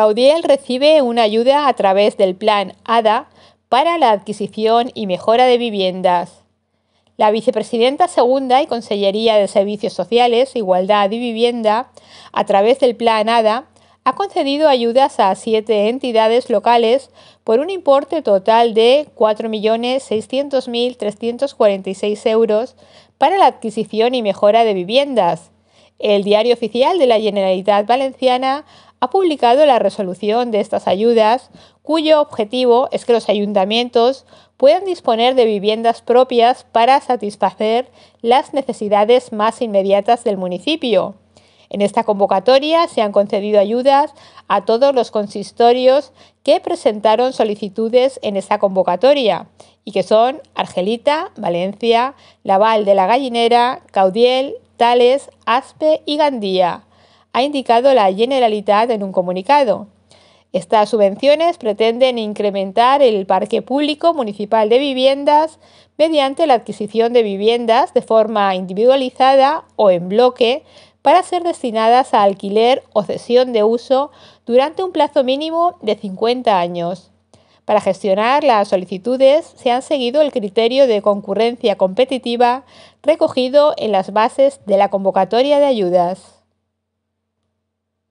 Caudiel recibe una ayuda a través del Plan ADA para la adquisición y mejora de viviendas. La vicepresidenta segunda y Consellería de Servicios Sociales, Igualdad y Vivienda, a través del Plan ADA, ha concedido ayudas a siete entidades locales por un importe total de 4.600.346 euros para la adquisición y mejora de viviendas el Diario Oficial de la Generalidad Valenciana ha publicado la resolución de estas ayudas, cuyo objetivo es que los ayuntamientos puedan disponer de viviendas propias para satisfacer las necesidades más inmediatas del municipio. En esta convocatoria se han concedido ayudas a todos los consistorios que presentaron solicitudes en esta convocatoria y que son Argelita, Valencia, Laval de la Gallinera, Caudiel, Aspe y Gandía, ha indicado la Generalitat en un comunicado. Estas subvenciones pretenden incrementar el parque público municipal de viviendas mediante la adquisición de viviendas de forma individualizada o en bloque para ser destinadas a alquiler o cesión de uso durante un plazo mínimo de 50 años. Para gestionar las solicitudes se han seguido el criterio de concurrencia competitiva recogido en las bases de la convocatoria de ayudas.